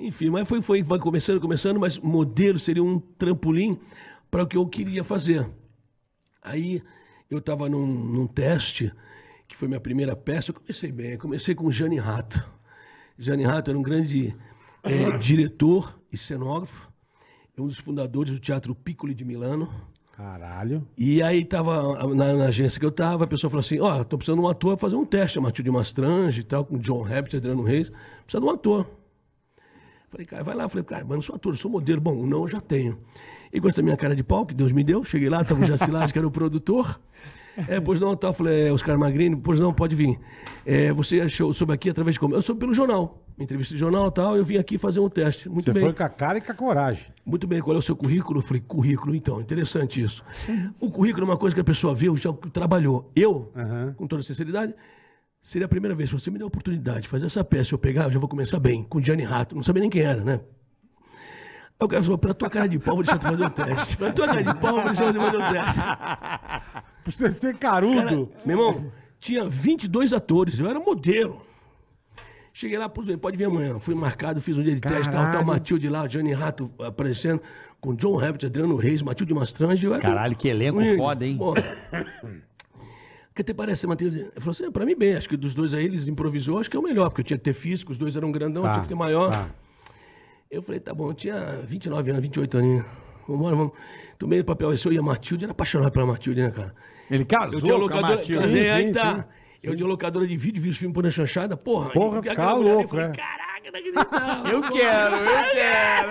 Enfim, mas foi, foi, vai começando, começando, mas modelo seria um trampolim para o que eu queria fazer. Aí eu estava num, num, teste, que foi minha primeira peça, eu comecei bem, eu comecei com Jane Rato. Jane Rato era um grande é, diretor e cenógrafo, é um dos fundadores do Teatro Piccoli de Milano. Caralho. E aí tava na, na agência que eu estava a pessoa falou assim: "Ó, oh, tô precisando de um ator para fazer um teste, é a Matilde Mastrange e tal, com John Rabbit, Adriano Reis, precisa de um ator". Falei, cara, vai lá. Falei, cara, mas não sou ator, sou modelo. Bom, não eu já tenho. E com essa minha cara de pau, que Deus me deu, cheguei lá, tava o Jacilás, que era o produtor. É, pois não, tal. Tá. Falei, é, Oscar Magrini, pois não, pode vir. É, você achou, soube aqui através de como? Eu soube pelo jornal. entrevista de jornal e tal, eu vim aqui fazer um teste. Muito Você bem. foi com a cara e com a coragem. Muito bem, qual é o seu currículo? Eu falei, currículo, então, interessante isso. o currículo é uma coisa que a pessoa viu já trabalhou. Eu, uhum. com toda sinceridade, Seria a primeira vez, se você me der a oportunidade de fazer essa peça, eu pegar, eu já vou começar bem, com Gianni Rato, não sabia nem quem era, né? Aí o cara falou, pra tua cara de pau, vou deixar tu fazer o teste. Pra tua cara de pau, vou deixar tu fazer o teste. você ser carudo. Cara, meu irmão, tinha 22 atores, eu era modelo. Cheguei lá, pô, pode vir amanhã. Fui marcado, fiz um dia de Caralho. teste, tal, tal, Matilde lá, Johnny Rato aparecendo, com John Rabbit, Adriano Reis, Matilde Mastrange. Caralho, que elenco um... foda, hein? que te parece, Matheus? Ele falou assim, é, pra mim bem, acho que dos dois aí eles improvisou, acho que é o melhor, porque eu tinha que ter físico, os dois eram grandão, tá, eu tinha que ter tá, maior. Tá. Eu falei, tá bom, eu tinha 29 anos, 28 aninhos. Vambora, vamos. Tomei o papel, esse eu ia Matilde, era apaixonado pela Matilde, né, cara? Ele casou eu tinha locadora, Matilde. Sim, sim, aí tá. Sim, eu tinha locadora de vídeo, vi os filmes por na chanchada, porra. Porra, fica louco, falei, é. caralho máquina Eu quero, eu quero.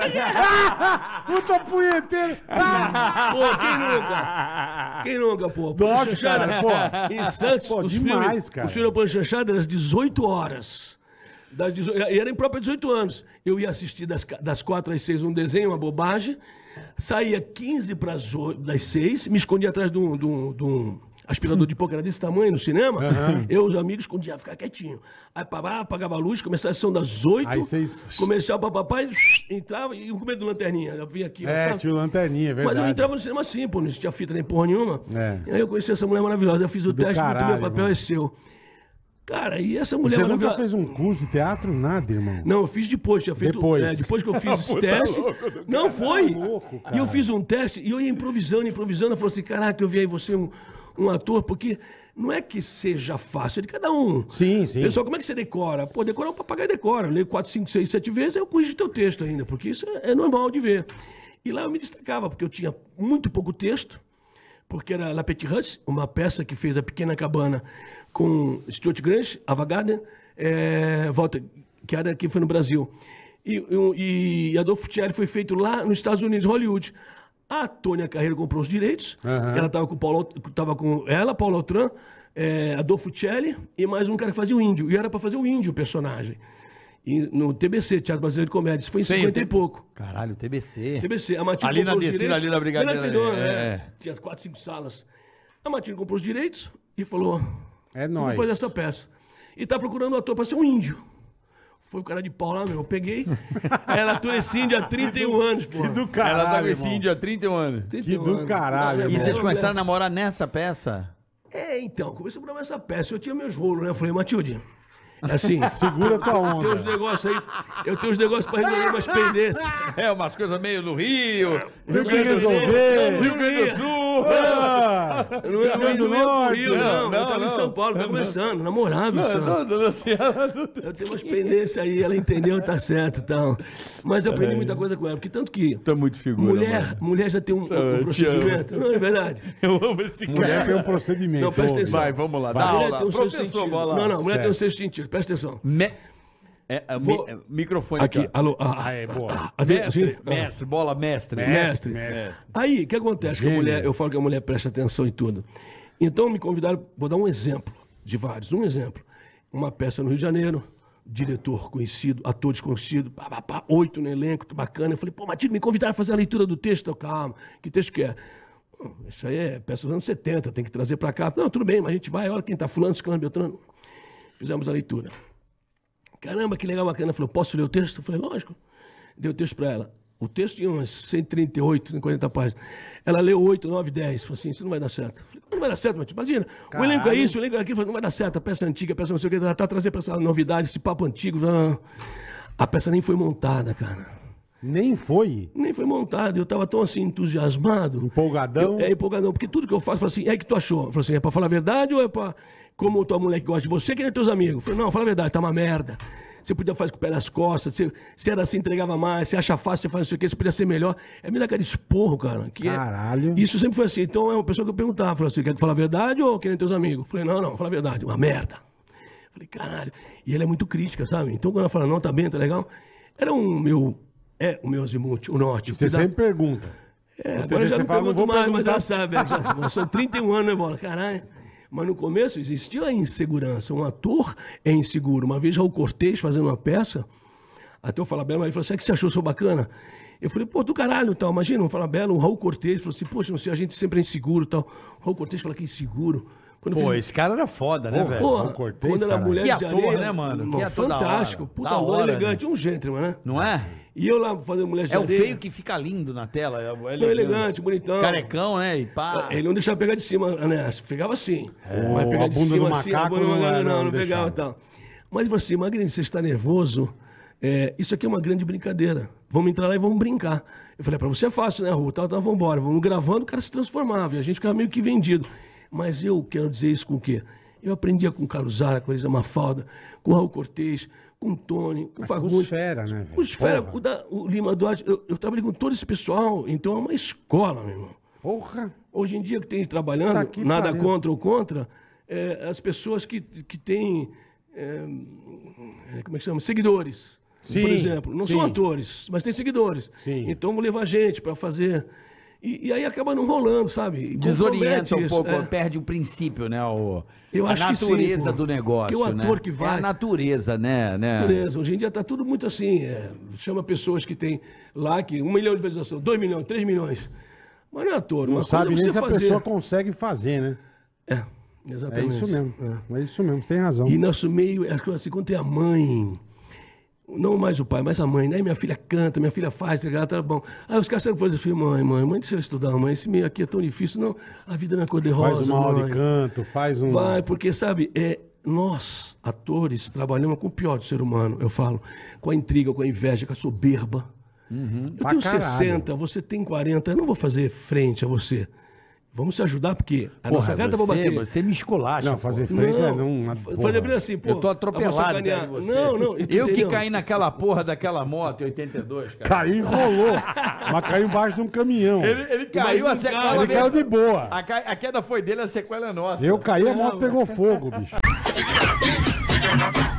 Puta punheteiro. pô, quem nunca? Quem nunca, pô? Lógico, cara, pô. Em Santos, pô, os demais, filmes, cara. Os filmes da Panchachada eram às 18 horas. Das 18, era em própria 18 anos. Eu ia assistir das, das 4 às 6 um desenho, uma bobagem. Saía 15 para as 6, me escondia atrás de um, de um, de um aspirador de pó que era desse tamanho no cinema, uhum. eu os amigos escondiam, ficar quietinho. Aí parava, apagava a luz, começava a sessão das oito, Aí vocês... começava papai, entrava e com medo do lanterninha. Eu via aqui, É, sabe? tinha lanterninha, é verdade. Mas eu entrava no cinema assim, pô, não tinha fita nem porra nenhuma. É. aí eu conheci essa mulher maravilhosa, eu fiz o do teste, caralho, meu papel mano. é seu. Cara, e essa mulher... Você maravilhosa... nunca fez um curso de teatro? Nada, irmão? Não, eu fiz depois. Tinha feito, depois? É, depois que eu fiz ah, esse teste. Louco, não foi! Tá louco, e eu fiz um teste e eu ia improvisando, improvisando. Eu falei assim, caraca, eu vi aí você... Um um ator, porque não é que seja fácil, é de cada um. Sim, sim. Pessoal, como é que você decora? Pô, decorar é um papagaio decora. Eu leio 4, 5, 6, 7 vezes, eu corrijo teu texto ainda, porque isso é, é, normal de ver. E lá eu me destacava, porque eu tinha muito pouco texto, porque era La Petite Russe, uma peça que fez a Pequena Cabana com Stuart Grange, Ava Gardner, é, Walter, que era quem foi no Brasil. E, e, e Adolfo Thierry foi feito lá nos Estados Unidos, Hollywood. A Tônia Carreiro comprou os direitos. Uhum. Ela estava com o Paulo, tava com ela, Paulo Altran, é, Adolfo Celli e mais um cara que fazia o índio. E era para fazer o índio o personagem. E no TBC, Teatro Brasileiro de Comédia. Isso foi em Sim, 50 te... e pouco. Caralho, TBC. TBC. A Matilde ali na descida, direitos, ali na Brigadeira. Ali na é. Né? é. Tinha quatro, cinco salas. A Matilde comprou os direitos e falou: É nóis. fazer essa peça. E tá procurando um ator para ser um índio. Foi o cara de pau lá, meu. Eu peguei. Aí ela índio há 31 anos, pô. Que do caralho. Ela tá índio há 31 anos. 31 que do anos. caralho. e vocês começaram a namorar nessa peça? É, então. Comecei a namorar essa peça. Eu tinha meus rolos, né? Eu falei, Matilde, é Assim, segura tua onda. tenho uns negócios aí, eu tenho uns negócios pra resolver umas pendências. É, umas coisas meio no é, Rio. Rio Grande do Sul. Rio Grande do Sul eu não, é do não Rio, não. eu tava em São Paulo, tá começando, namorava em Eu tenho umas pendências aí, ela entendeu, tá certo e então. tal. Mas eu aprendi é. muita coisa com ela, porque tanto que. Tá muito figura. Mulher, mulher já tem um, procedimento. Não, é verdade. Eu amo esse cara. Mulher tem um procedimento. Não, presta atenção. Vai, vamos lá, dá aula. Não, não, mulher tem um sexto sentido, presta atenção. É, é, Vou... mi, é, microfone aqui. Alô, ah, ah, é, boa. Ah, mestre, assim, mestre, bola, mestre. Mestre. mestre. mestre. Aí, o que acontece? Que a mulher, eu falo que a mulher presta atenção em tudo. Então, me convidaram, vou dar um exemplo de vários. Um exemplo. Uma peça no Rio de Janeiro, diretor conhecido, ator desconhecido, pá, pá, pá, oito no elenco, bacana. Eu falei, pô, Matilde, me convidaram a fazer a leitura do texto. calma, que texto que é? Hum, isso aí é peça dos anos 70, tem que trazer para cá. Não, tudo bem, mas a gente vai, olha quem tá fulano, esclama, beltrano. Fizemos a leitura. Caramba, que legal, bacana. Falou, posso ler o texto? Eu falei, lógico. Dei o texto para ela. O texto tinha umas 138, 140 páginas. Ela leu 8, 9, 10. Falou assim, isso não vai dar certo. Falei, não vai dar certo, mas imagina. Caralho. O elenco é isso, o elenco é aquilo. Falei, não vai dar certo. A peça é antiga, a peça não sei o que. Ela tá, tá trazendo essa novidade, esse papo antigo. A peça nem foi montada, cara. Nem foi? Nem foi montado. Eu estava tão assim entusiasmado. Empolgadão? Eu, é, empolgadão. Porque tudo que eu faço, eu falo assim, é que tu achou? Eu falo assim, é pra falar a verdade ou é pra... Como tua mulher que gosta de você, que nem teus amigos? Eu falo, não, fala a verdade, tá uma merda. Você podia fazer com o pé nas costas, você, você era assim, entregava mais, você acha fácil, você faz não sei o que, você podia ser melhor. É me dá aquele esporro, cara. Que é Caralho. É... Isso sempre foi assim. Então é uma pessoa que eu perguntava, Falei assim, quer que falar a verdade ou que nem teus amigos? Eu falei, não, não, fala a verdade, uma merda. Eu falei, caralho. E ele é muito crítica, sabe? Então quando ela fala, não, tá bem, tá legal. Era é um meu é, o meu Monte, o norte. Você cuidado. sempre pergunta. É, agora já não fala, pergunto não mais, perguntar. mas já sabe. Já, são 31 anos, né, bola? Caralho. Mas no começo existia a insegurança. Um ator é inseguro. Uma vez Raul Cortez fazendo uma peça, até o Falabella, ele falou assim: o que você achou, sou bacana? Eu falei, pô, do caralho tal. Imagina, um belo, o Raul Cortez falou assim: poxa, não sei, a gente sempre é inseguro tal. O Raul Cortez fala que é inseguro. Quando Pô, fiz... esse cara era foda, né, velho? Porra, cortei quando era mulher que de ator, areia, né, mano? que ator fantástico. Hora. Puta, da hora, elegante. Né? Um gentleman, né? Não é? E eu lá fazendo mulher é de é areia. É o feio que fica lindo na tela. É elegante, elegante bonitão. Carecão, né? E pá. É, ele não deixava pegar de cima, né? Pegava assim. É. Mas pegar de cima assim, macaco, a não, não, não, pegava e tá. tal. Mas ele falou assim, você está nervoso? É, isso aqui é uma grande brincadeira. Vamos entrar lá e vamos brincar. Eu falei, é, para você é fácil, né, Rô? Tal, tal, vambora. Vamos gravando, o cara se transformava. E a gente ficava meio que vendido. Mas eu quero dizer isso com o quê? Eu aprendia com Carlos Zara, com Elisa Mafalda, com Raul Cortez, com o Tony, com o Fagundes. o fera, né? fera, o, da, o, Lima Duarte. Eu, eu, trabalhei com todo esse pessoal, então é uma escola, meu irmão. Porra! Hoje em dia que tem trabalhando, tá aqui, nada contra ou contra, é, as pessoas que, que têm, é, é como é que chama? Seguidores. Sim, por exemplo. Não sim. são atores, mas têm seguidores. Sim. Então vou levar gente para fazer e, e, aí acaba não rolando, sabe? Desorienta um pouco, é. perde o princípio, né? O, eu a acho natureza que sim, do negócio. Né? Que o ator né? que vai. É a natureza, né? né? Natureza. Hoje em dia tá tudo muito assim. É, chama pessoas que tem lá que um milhão de visualização, dois milhões, três milhões. Mas não é ator. Não sabe é nem se a fazer. pessoa consegue fazer, né? É, exatamente. É isso mesmo. É. é isso mesmo, tem razão. E nosso meio, acho é, que assim, quando tem a mãe não mais o pai, mas a mãe, né? Minha filha canta, minha filha faz, ela tá, tá bom. Aí os caras sempre falam assim, mãe, mãe, mãe, deixa eu estudar, mãe, esse meio aqui é tão difícil, não, a vida não é cor de rosa, Faz um aula de canto, faz um... Vai, porque, sabe, é, nós, atores, trabalhamos com o pior do ser humano, eu falo, com a intriga, com a inveja, com a soberba. Uhum, eu tenho caralho. 60, você tem 40, eu não vou fazer frente a você. Vamos se ajudar, porque a porra, nossa gata vai bater. Você me escolacha. Não, fazer frente é não. não fazer frente é assim, pô. Eu tô atropelado. Ganhar... Não, não. Eu que não. caí naquela porra daquela moto em 82, cara. Caiu e rolou. mas caiu embaixo de um caminhão. Ele, ele caiu, mas a sequela. Ele caiu de boa. A, ca... a, queda foi dele, a sequela é nossa. Eu caí, a moto pegou fogo, bicho.